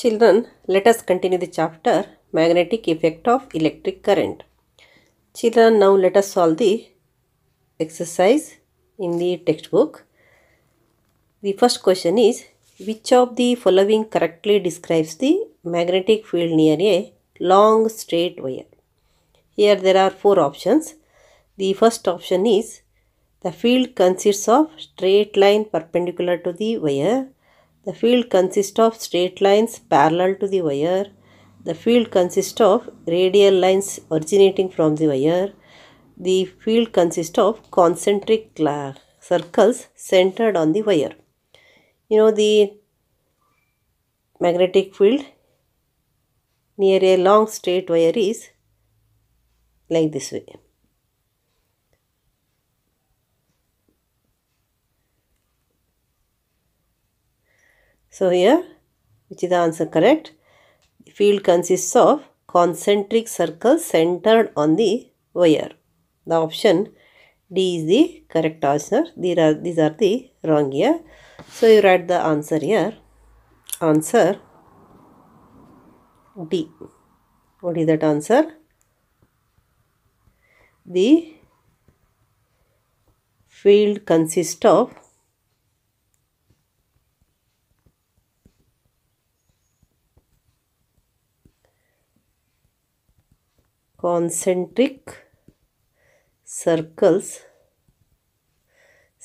Children, let us continue the chapter Magnetic Effect of Electric Current. Children, now let us solve the exercise in the textbook. The first question is Which of the following correctly describes the magnetic field near a long straight wire? Here there are four options. The first option is the field consists of straight line perpendicular to the wire the field consists of straight lines parallel to the wire. The field consists of radial lines originating from the wire. The field consists of concentric circles centered on the wire. You know the magnetic field near a long straight wire is like this way. So here which is the answer correct. The field consists of concentric circles centered on the wire. The option D is the correct answer. These are, these are the wrong here. So you write the answer here. Answer D. What is that answer? The field consists of concentric circles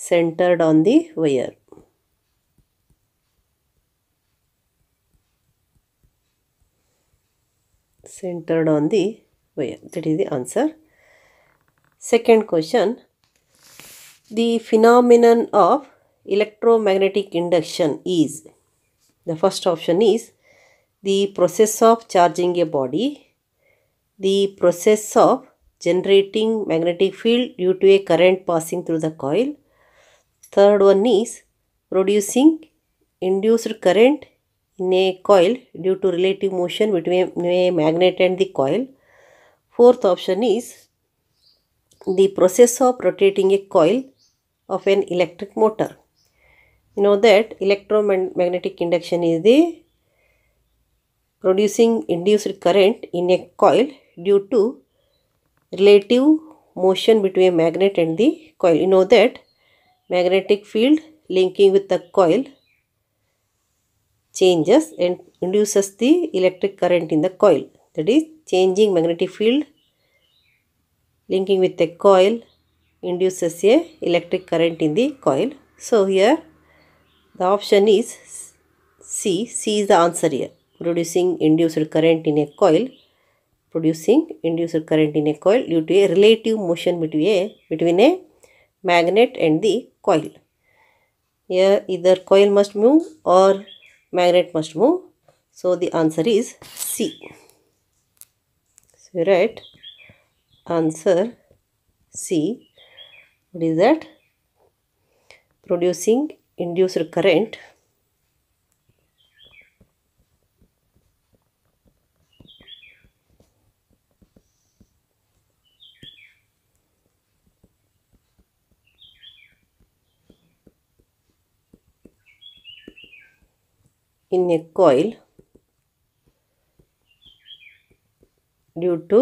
centered on the wire. Centered on the wire. That is the answer. Second question. The phenomenon of electromagnetic induction is. The first option is the process of charging a body the process of generating magnetic field due to a current passing through the coil. Third one is producing induced current in a coil due to relative motion between a magnet and the coil. Fourth option is the process of rotating a coil of an electric motor. You know that electromagnetic induction is the producing induced current in a coil due to relative motion between magnet and the coil. You know that magnetic field linking with the coil changes and induces the electric current in the coil. That is changing magnetic field linking with the coil induces a electric current in the coil. So here the option is C. C is the answer here. Producing induced current in a coil producing induced current in a coil due to a relative motion between a, between a magnet and the coil. Here either coil must move or magnet must move. So the answer is C. So right write answer C. What is that? Producing induced current in a coil due to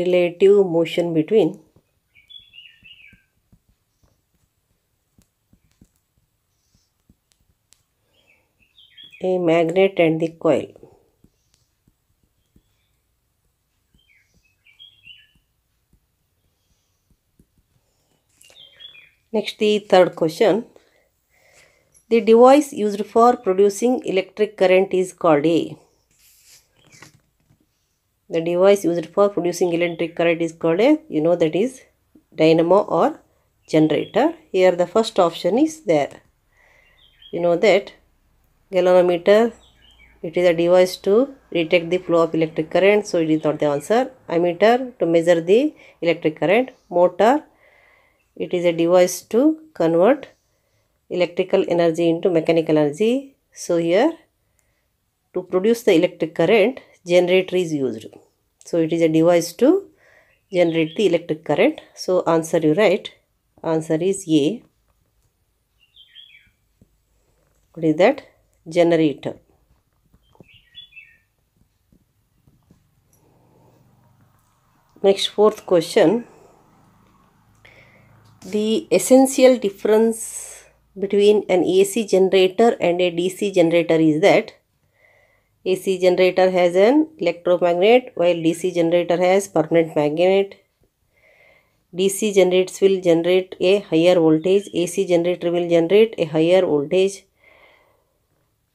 relative motion between a magnet and the coil. Next the third question. The device used for producing electric current is called a the device used for producing electric current is called a you know that is dynamo or generator. Here the first option is there. You know that galvanometer it is a device to detect the flow of electric current so it is not the answer. Ammeter to measure the electric current. Motor it is a device to convert electrical energy into mechanical energy. So here to produce the electric current generator is used. So it is a device to generate the electric current. So answer you write. Answer is A. What is that? Generator. Next fourth question. The essential difference between an AC generator and a DC generator is that AC generator has an electromagnet while DC generator has permanent magnet. DC generates will generate a higher voltage. AC generator will generate a higher voltage.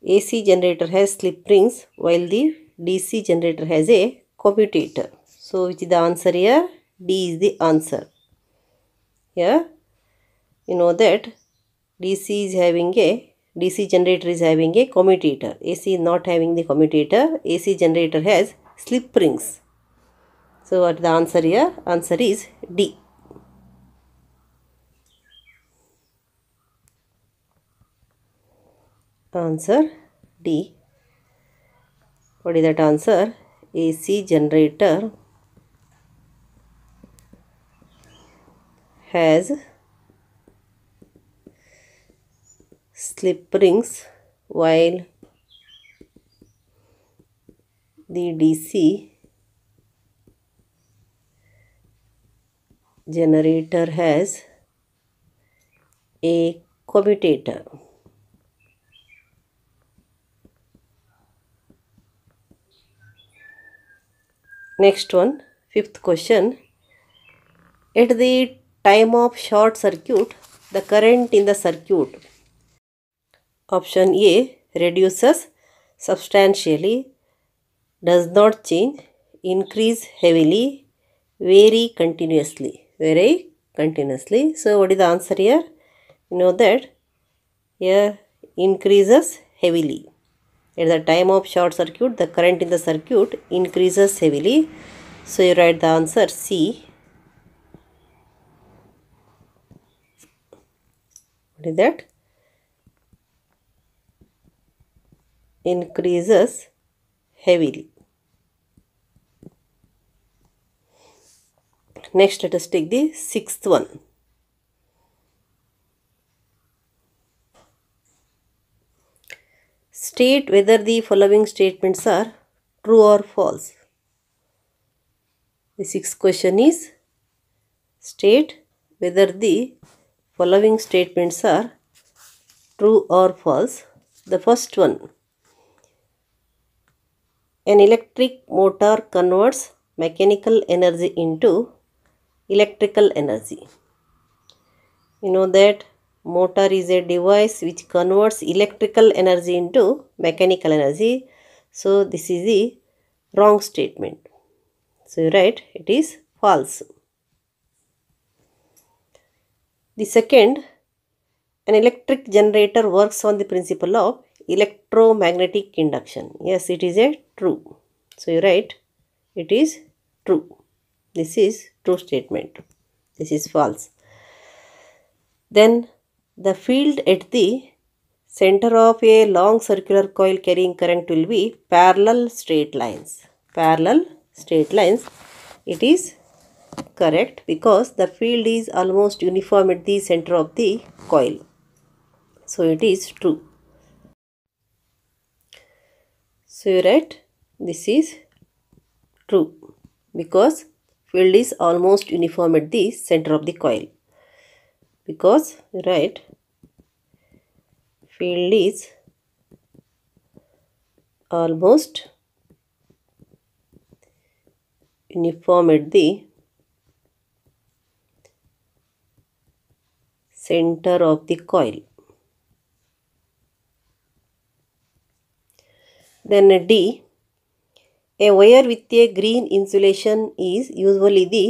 AC generator has slip rings while the DC generator has a commutator. So which is the answer here? D is the answer. Here yeah? you know that DC is having a DC generator is having a commutator. AC is not having the commutator. AC generator has slip rings. So what the answer here? Answer is D. Answer D. What is that answer? AC generator has slip rings while the DC generator has a commutator. Next one, fifth question. At the time of short circuit, the current in the circuit Option A reduces substantially, does not change, increase heavily, vary continuously, vary continuously. So what is the answer here? You know that here increases heavily. At the time of short circuit, the current in the circuit increases heavily. So you write the answer C. What is that? increases heavily. Next, let us take the sixth one. State whether the following statements are true or false. The sixth question is state whether the following statements are true or false. The first one an electric motor converts mechanical energy into electrical energy. You know that motor is a device which converts electrical energy into mechanical energy. So, this is the wrong statement. So, you write it is false. The second, an electric generator works on the principle of electromagnetic induction. Yes, it is a true. So, you write it is true. This is true statement. This is false. Then the field at the center of a long circular coil carrying current will be parallel straight lines. Parallel straight lines. It is correct because the field is almost uniform at the center of the coil. So it is true. So you write this is true because field is almost uniform at the center of the coil. Because you write field is almost uniform at the center of the coil. Then D. A wire with a green insulation is usually the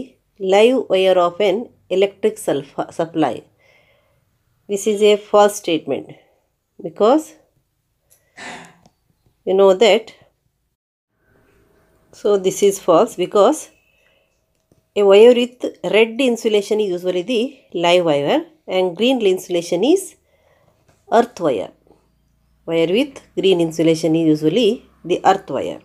live wire of an electric supply. This is a false statement because you know that. So this is false because a wire with red insulation is usually the live wire and green insulation is earth wire. Wire with green insulation is usually the earth wire.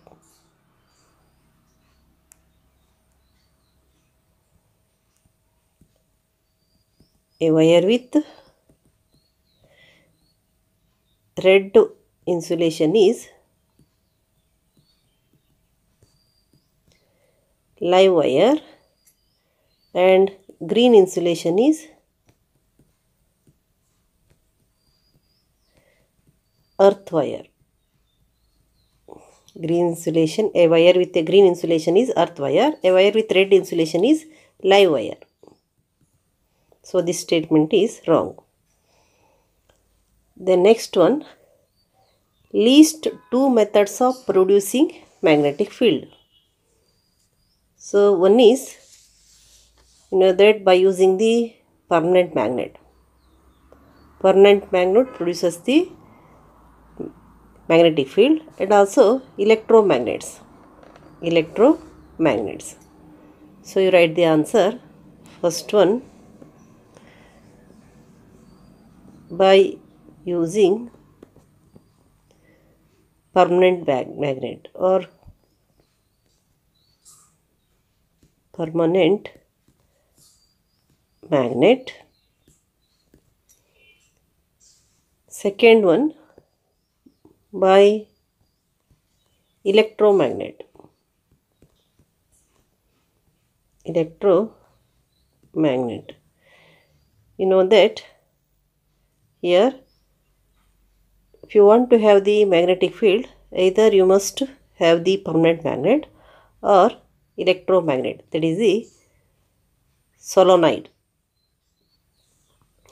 A wire with red insulation is live wire and green insulation is earth wire. Green insulation, a wire with a green insulation is earth wire, a wire with red insulation is live wire. So this statement is wrong. The next one, list two methods of producing magnetic field. So one is, you know that by using the permanent magnet. Permanent magnet produces the magnetic field and also electromagnets. Electromagnets. So you write the answer. First one by using permanent magnet or permanent magnet second one by electromagnet electromagnet you know that here if you want to have the magnetic field either you must have the permanent magnet or electromagnet that is the solenoid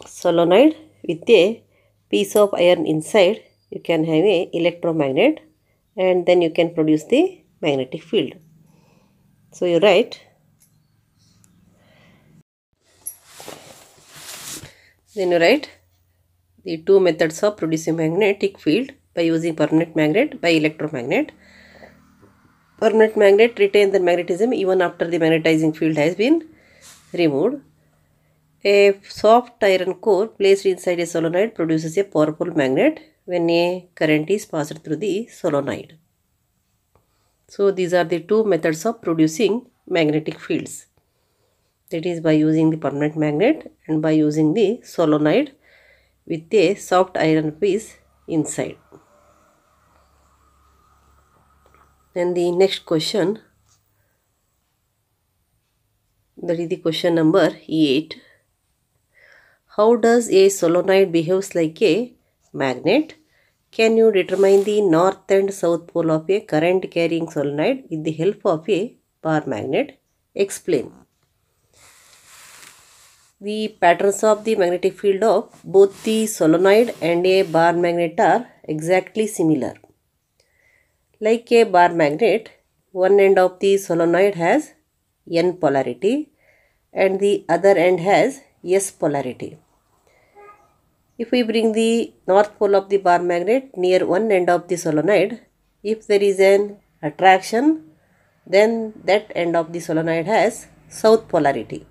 solenoid with a piece of iron inside you can have a electromagnet and then you can produce the magnetic field. So you write then you write the two methods of producing magnetic field by using permanent magnet by electromagnet. Permanent magnet retains the magnetism even after the magnetizing field has been removed. A soft iron core placed inside a solenoid produces a powerful magnet when a current is passed through the solenoid. So these are the two methods of producing magnetic fields. That is by using the permanent magnet and by using the solenoid with a soft iron piece inside. Then the next question that is the question number 8. How does a solenoid behaves like a magnet can you determine the north and south pole of a current carrying solenoid with the help of a bar magnet? Explain. The patterns of the magnetic field of both the solenoid and a bar magnet are exactly similar. Like a bar magnet, one end of the solenoid has N polarity and the other end has S polarity. If we bring the north pole of the bar magnet near one end of the solenoid, if there is an attraction, then that end of the solenoid has south polarity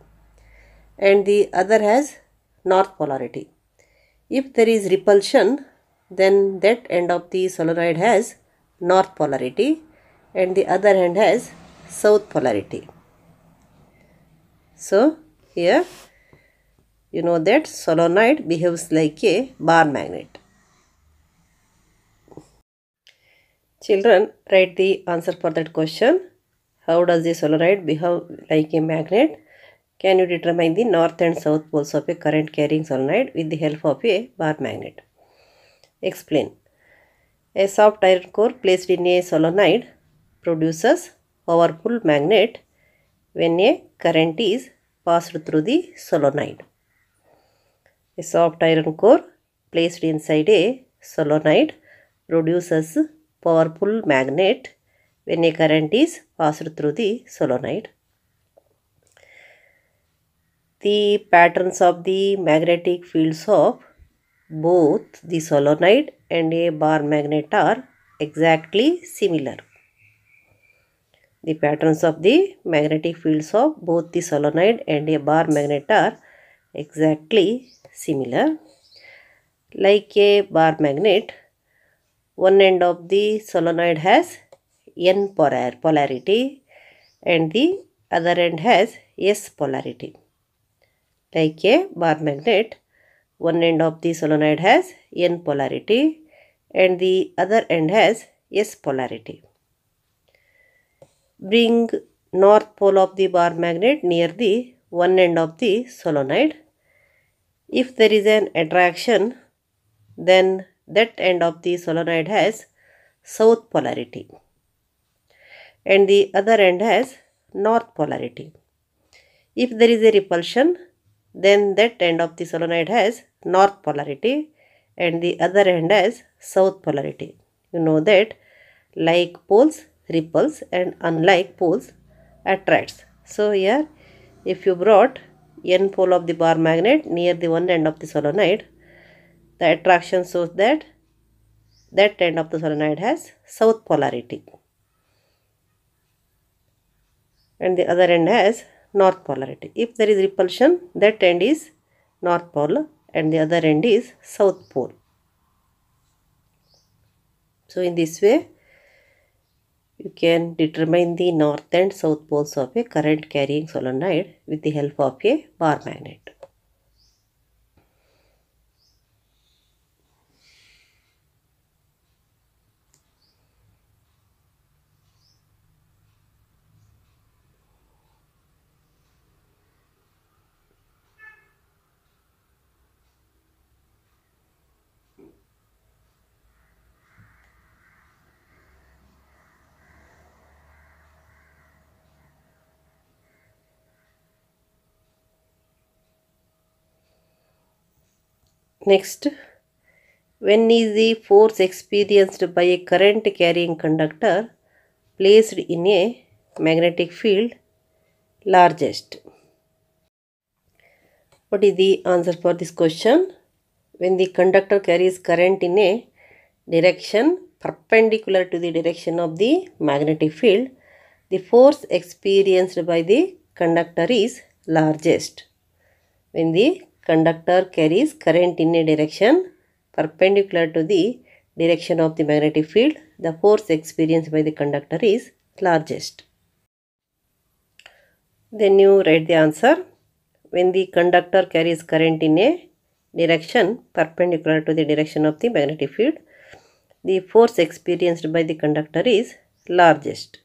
and the other has north polarity. If there is repulsion, then that end of the solenoid has north polarity and the other end has south polarity. So, here you know that solenoid behaves like a bar magnet. Children, write the answer for that question. How does the solenoid behave like a magnet? Can you determine the north and south poles of a current carrying solenoid with the help of a bar magnet? Explain. A soft iron core placed in a solenoid produces powerful magnet when a current is passed through the solenoid. A soft iron core placed inside a solenoid produces powerful magnet when a current is passed through the solenoid. The patterns of the magnetic fields of both the solenoid and a bar magnet are exactly similar. The patterns of the magnetic fields of both the solenoid and a bar magnet are exactly similar. Like a bar magnet, one end of the solenoid has N polarity and the other end has S polarity. Like a bar magnet, one end of the solenoid has N polarity and the other end has S polarity. Bring north pole of the bar magnet near the one end of the solenoid if there is an attraction, then that end of the solenoid has south polarity and the other end has north polarity. If there is a repulsion, then that end of the solenoid has north polarity and the other end has south polarity. You know that like poles repels and unlike poles attracts. So here if you brought N pole of the bar magnet near the one end of the solenoid. The attraction shows that that end of the solenoid has south polarity and the other end has north polarity. If there is repulsion, that end is north pole and the other end is south pole. So in this way, you can determine the north and south poles of a current carrying solenoid with the help of a bar magnet. Next, when is the force experienced by a current carrying conductor placed in a magnetic field largest? What is the answer for this question? When the conductor carries current in a direction perpendicular to the direction of the magnetic field, the force experienced by the conductor is largest when the conductor carries current in a direction perpendicular to the direction of the magnetic field, the force experienced by the conductor is largest. Then you write the answer. When the conductor carries current in a direction perpendicular to the direction of the magnetic field, the force experienced by the conductor is largest.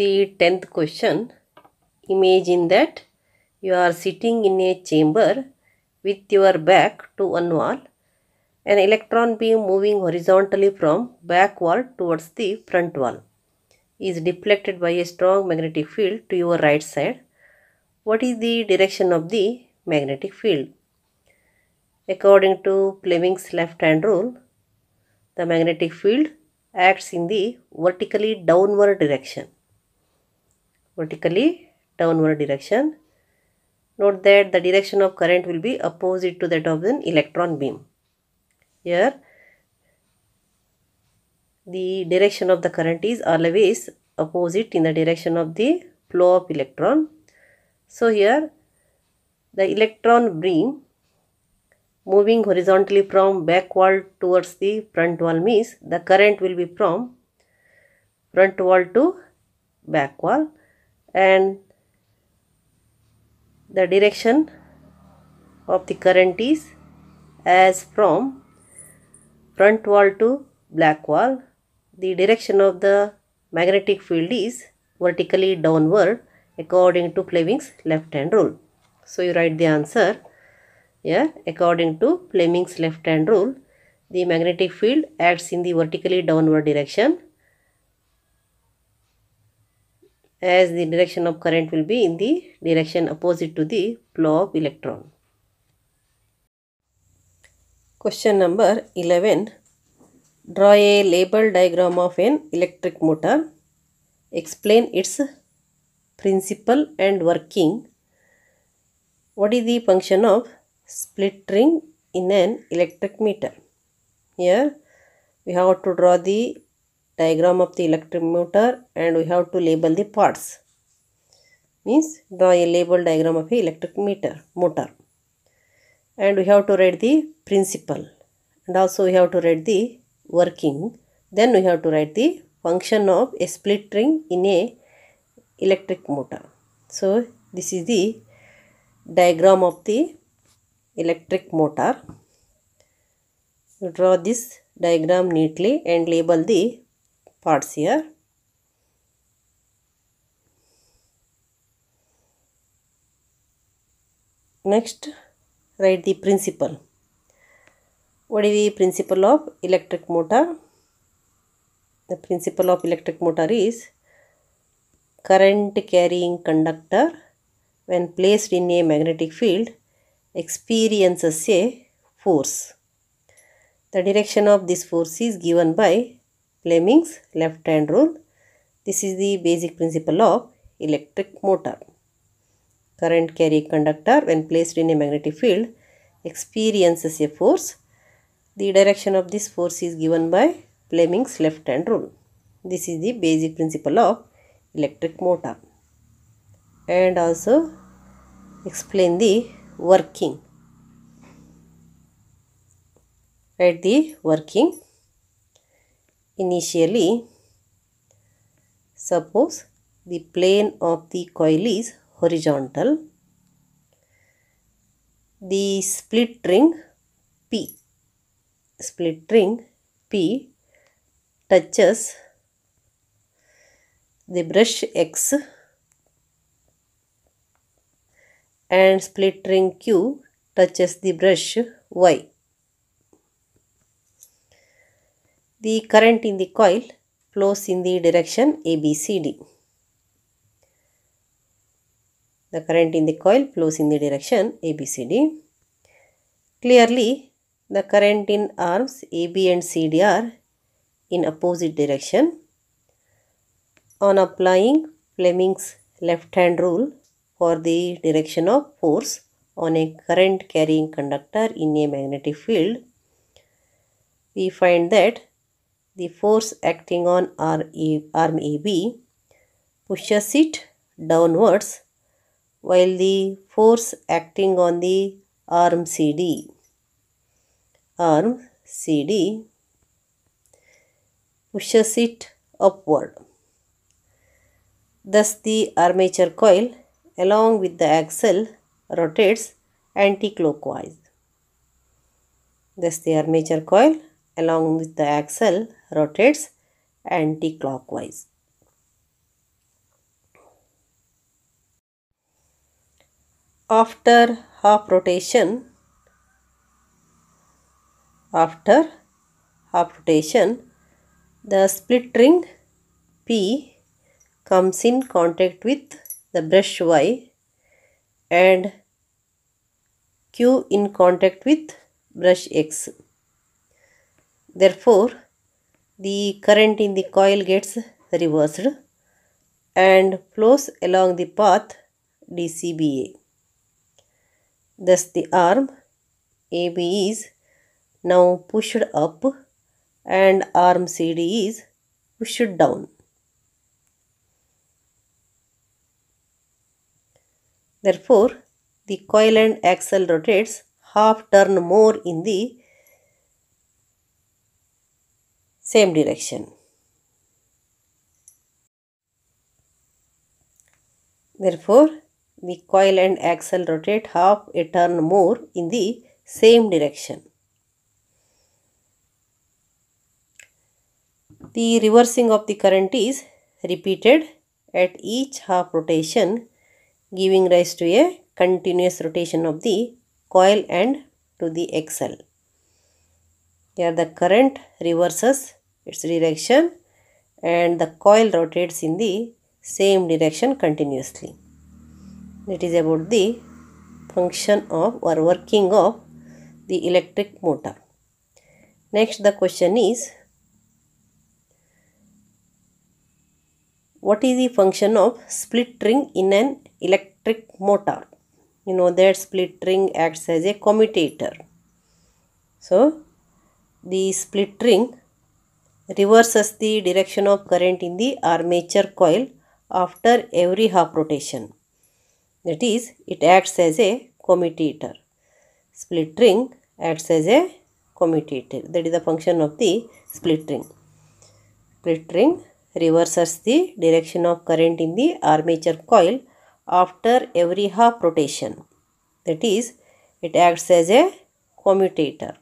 the 10th question, imagine that you are sitting in a chamber with your back to one wall, an electron beam moving horizontally from back wall towards the front wall is deflected by a strong magnetic field to your right side. What is the direction of the magnetic field? According to Fleming's left hand rule, the magnetic field acts in the vertically downward direction vertically downward direction. Note that the direction of current will be opposite to that of an electron beam. Here the direction of the current is always opposite in the direction of the flow of electron. So here the electron beam moving horizontally from back wall towards the front wall means the current will be from front wall to back wall and the direction of the current is as from front wall to black wall. The direction of the magnetic field is vertically downward according to Fleming's left-hand rule. So you write the answer here yeah, according to Fleming's left-hand rule the magnetic field acts in the vertically downward direction as the direction of current will be in the direction opposite to the flow of electron. Question number 11. Draw a label diagram of an electric motor. Explain its principle and working. What is the function of split ring in an electric meter? Here we have to draw the diagram of the electric motor, and we have to label the parts. Means draw a label diagram of a electric meter, motor. And we have to write the principle. And also we have to write the working. Then we have to write the function of a split ring in a electric motor. So this is the diagram of the electric motor. You draw this diagram neatly and label the parts here next write the principle what is the principle of electric motor the principle of electric motor is current carrying conductor when placed in a magnetic field experiences a force the direction of this force is given by Lemmings left hand rule. This is the basic principle of electric motor. Current carrying conductor when placed in a magnetic field experiences a force. The direction of this force is given by Fleming's left hand rule. This is the basic principle of electric motor. And also explain the working. At the working Initially, suppose the plane of the coil is horizontal, the split ring P, split ring P touches the brush X and split ring Q touches the brush Y. The current in the coil flows in the direction ABCD. The current in the coil flows in the direction ABCD. Clearly, the current in arms AB and CD are in opposite direction. On applying Fleming's left hand rule for the direction of force on a current carrying conductor in a magnetic field, we find that the force acting on arm AB pushes it downwards while the force acting on the arm CD arm CD pushes it upward. Thus the armature coil along with the axle rotates anticlockwise. Thus the armature coil along with the axle rotates anti-clockwise. After half rotation, after half rotation, the split ring P comes in contact with the brush Y and Q in contact with brush X. Therefore, the current in the coil gets reversed and flows along the path DCBA. Thus the arm AB is now pushed up and arm CD is pushed down. Therefore, the coil and axle rotates half turn more in the same direction. Therefore, the coil and axle rotate half a turn more in the same direction. The reversing of the current is repeated at each half rotation giving rise to a continuous rotation of the coil and to the axle. Here the current reverses its direction and the coil rotates in the same direction continuously. It is about the function of or working of the electric motor. Next the question is what is the function of split ring in an electric motor? You know that split ring acts as a commutator. So the split ring reverses the direction of current in the armature coil after every half rotation. That is, it acts as a commutator. Split ring acts as a commutator. That is the function of the split ring. Split ring reverses the direction of current in the armature coil after every half rotation. That is, it acts as a commutator.